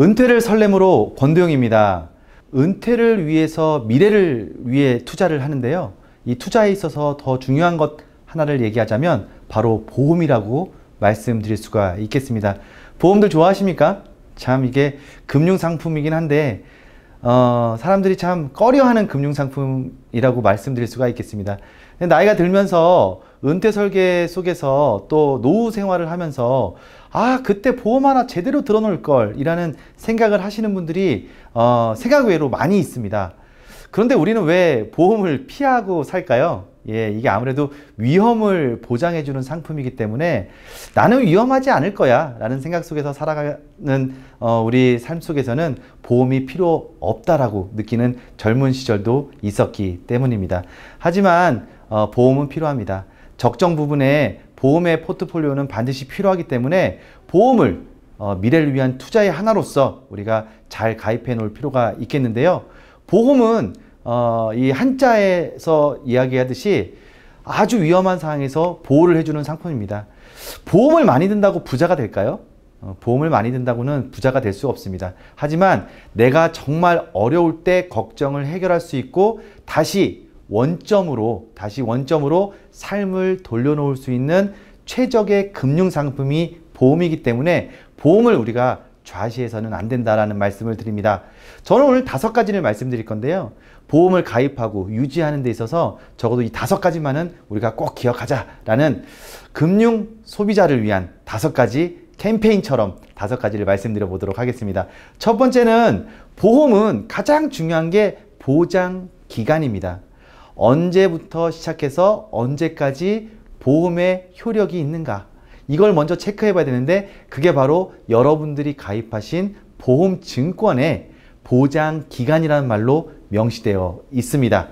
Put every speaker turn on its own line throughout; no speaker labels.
은퇴를 설렘으로 권도영입니다. 은퇴를 위해서 미래를 위해 투자를 하는데요. 이 투자에 있어서 더 중요한 것 하나를 얘기하자면 바로 보험이라고 말씀드릴 수가 있겠습니다. 보험들 좋아하십니까? 참 이게 금융상품이긴 한데 어, 사람들이 참 꺼려하는 금융상품 이라고 말씀드릴 수가 있겠습니다. 나이가 들면서 은퇴 설계 속에서 또 노후 생활을 하면서 아 그때 보험 하나 제대로 들어놓을 걸 이라는 생각을 하시는 분들이 어, 생각 외로 많이 있습니다. 그런데 우리는 왜 보험을 피하고 살까요? 예, 이게 아무래도 위험을 보장해주는 상품이기 때문에 나는 위험하지 않을 거야 라는 생각 속에서 살아가는 어, 우리 삶 속에서는 보험이 필요 없다라고 느끼는 젊은 시절도 있었기 때문입니다. 하지만 어, 보험은 필요합니다. 적정 부분에 보험의 포트폴리오는 반드시 필요하기 때문에 보험을 어, 미래를 위한 투자의 하나로서 우리가 잘 가입해 놓을 필요가 있겠는데요. 보험은 어, 이 한자에서 이야기하듯이 아주 위험한 상황에서 보호를 해주는 상품입니다. 보험을 많이 든다고 부자가 될까요? 어, 보험을 많이 든다고는 부자가 될 수 없습니다. 하지만 내가 정말 어려울 때 걱정을 해결할 수 있고 다시 원점으로 다시 원점으로 삶을 돌려놓을 수 있는 최적의 금융 상품이 보험이기 때문에 보험을 우리가 좌시해서는 안 된다라는 말씀을 드립니다. 저는 오늘 다섯 가지를 말씀드릴 건데요. 보험을 가입하고 유지하는 데 있어서 적어도 이 다섯 가지만은 우리가 꼭 기억하자라는 금융 소비자를 위한 다섯 가지 캠페인처럼 다섯 가지를 말씀드려 보도록 하겠습니다. 첫 번째는 보험은 가장 중요한 게 보장 기간입니다. 언제부터 시작해서 언제까지 보험의 효력이 있는가 이걸 먼저 체크해 봐야 되는데 그게 바로 여러분들이 가입하신 보험 증권의 보장 기간이라는 말로 명시되어 있습니다.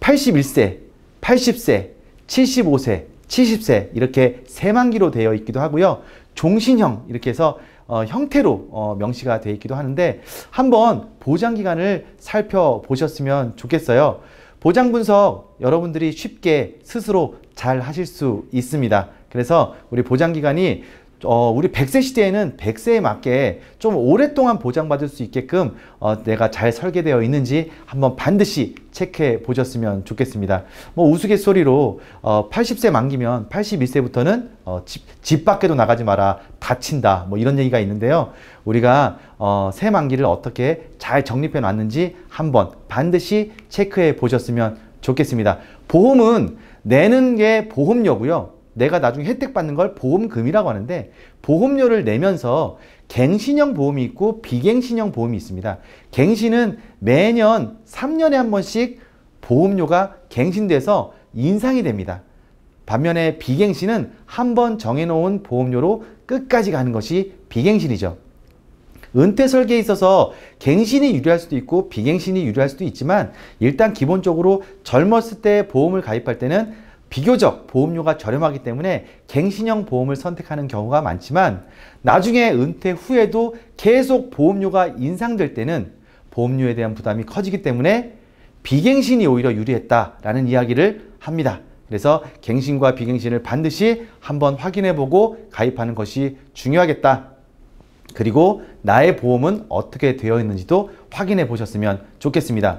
81세, 80세, 75세, 70세 이렇게 세만기로 되어 있기도 하고요. 종신형 이렇게 해서 어, 형태로 어, 명시가 되어 있기도 하는데 한번 보장 기간을 살펴보셨으면 좋겠어요. 보장 분석 여러분들이 쉽게 스스로 잘 하실 수 있습니다. 그래서 우리 보장 기간이 어, 우리 1 0 0세 시대에는 1 0 0세에 맞게 좀 오랫동안 보장받을 수 있게끔 어, 내가 잘 설계되어 있는지 한번 반드시 체크해 보셨으면 좋겠습니다. 뭐 우스갯소리로 어, 80세 만기면 82세부터는 어, 집, 집 밖에도 나가지 마라 다친다 뭐 이런 얘기가 있는데요. 우리가 어, 새 만기를 어떻게 잘 정립해 놨는지 한번 반드시 체크해 보셨으면 좋겠습니다. 보험은 내는 게 보험료고요. 내가 나중에 혜택 받는 걸 보험금이라고 하는데 보험료를 내면서 갱신형 보험이 있고 비갱신형 보험이 있습니다. 갱신은 매년 3년에 한 번씩 보험료가 갱신돼서 인상이 됩니다. 반면에 비갱신은 한 번 정해놓은 보험료로 끝까지 가는 것이 비갱신이죠. 은퇴 설계에 있어서 갱신이 유리할 수도 있고 비갱신이 유리할 수도 있지만 일단 기본적으로 젊었을 때 보험을 가입할 때는 비교적 보험료가 저렴하기 때문에 갱신형 보험을 선택하는 경우가 많지만 나중에 은퇴 후에도 계속 보험료가 인상될 때는 보험료에 대한 부담이 커지기 때문에 비갱신이 오히려 유리했다라는 이야기를 합니다. 그래서 갱신과 비갱신을 반드시 한번 확인해 보고 가입하는 것이 중요하겠다. 그리고 나의 보험은 어떻게 되어 있는지도 확인해 보셨으면 좋겠습니다.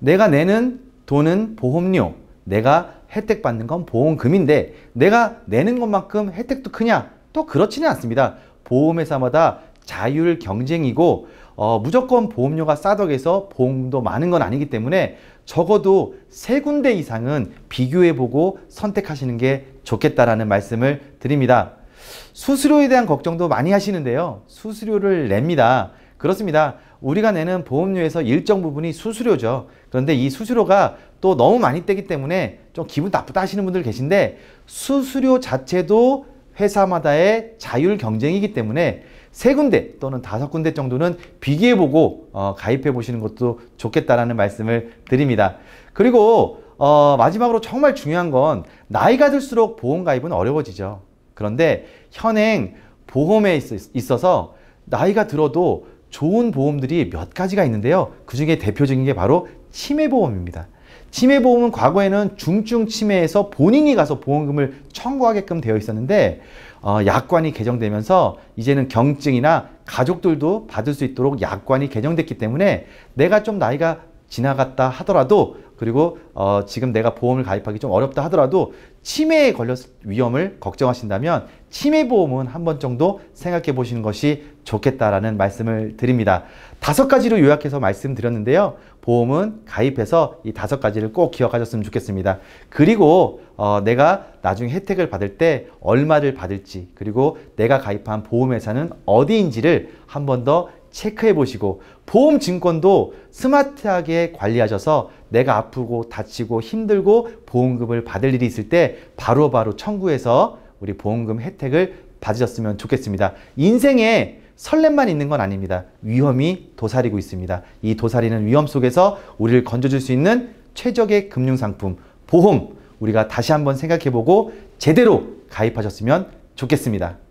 내가 내는 돈은 보험료, 내가 혜택 받는 건 보험금인데 내가 내는 것만큼 혜택도 크냐? 또 그렇지는 않습니다. 보험회사마다 자율 경쟁이고 어, 무조건 보험료가 싸덕해서 보험도 많은 건 아니기 때문에 적어도 세 군데 이상은 비교해보고 선택하시는 게 좋겠다라는 말씀을 드립니다. 수수료에 대한 걱정도 많이 하시는데요. 수수료를 냅니다. 그렇습니다. 우리가 내는 보험료에서 일정 부분이 수수료죠. 그런데 이 수수료가 또 너무 많이 떼기 때문에 좀 기분 나쁘다 하시는 분들 계신데 수수료 자체도 회사마다의 자율 경쟁이기 때문에 세 군데 또는 다섯 군데 정도는 비교해보고 어, 가입해보시는 것도 좋겠다라는 말씀을 드립니다. 그리고 어, 마지막으로 정말 중요한 건 나이가 들수록 보험 가입은 어려워지죠. 그런데 현행 보험에 있어서 나이가 들어도 좋은 보험들이 몇 가지가 있는데요. 그 중에 대표적인 게 바로 치매보험입니다. 치매보험은 과거에는 중증 치매에서 본인이 가서 보험금을 청구하게끔 되어 있었는데 어, 약관이 개정되면서 이제는 경증이나 가족들도 받을 수 있도록 약관이 개정됐기 때문에 내가 좀 나이가 지나갔다 하더라도 그리고 어, 지금 내가 보험을 가입하기 좀 어렵다 하더라도 치매에 걸렸을 위험을 걱정하신다면 치매 보험은 한 번 정도 생각해 보시는 것이 좋겠다라는 말씀을 드립니다. 다섯 가지로 요약해서 말씀드렸는데요. 보험은 가입해서 이 다섯 가지를 꼭 기억하셨으면 좋겠습니다. 그리고 어, 내가 나중에 혜택을 받을 때 얼마를 받을지 그리고 내가 가입한 보험회사는 어디인지를 한번더 체크해 보시고 보험 증권도 스마트하게 관리하셔서 내가 아프고 다치고 힘들고 보험금을 받을 일이 있을 때 바로바로 바로 청구해서 우리 보험금 혜택을 받으셨으면 좋겠습니다. 인생에 설렘만 있는 건 아닙니다. 위험이 도사리고 있습니다. 이 도사리는 위험 속에서 우리를 건져줄 수 있는 최적의 금융상품, 보험, 우리가 다시 한번 생각해보고 제대로 가입하셨으면 좋겠습니다.